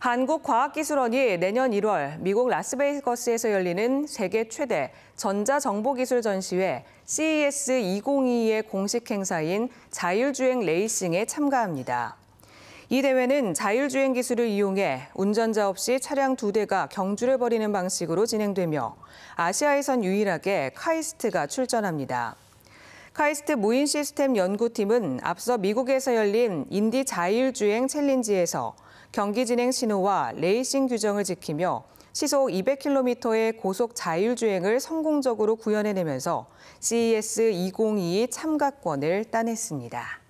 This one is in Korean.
한국과학기술원이 내년 1월 미국 라스베이거스에서 열리는 세계 최대 전자정보기술 전시회 CES 2022의 공식 행사인 자율주행 레이싱에 참가합니다. 이 대회는 자율주행 기술을 이용해 운전자 없이 차량 두 대가 경주를 벌이는 방식으로 진행되며 아시아에선 유일하게 카이스트가 출전합니다. 카이스트 무인 시스템 연구팀은 앞서 미국에서 열린 인디 자율주행 챌린지에서 경기 진행 신호와 레이싱 규정을 지키며 시속 200km의 고속 자율주행을 성공적으로 구현해내면서 CES 2022 참가권을 따냈습니다.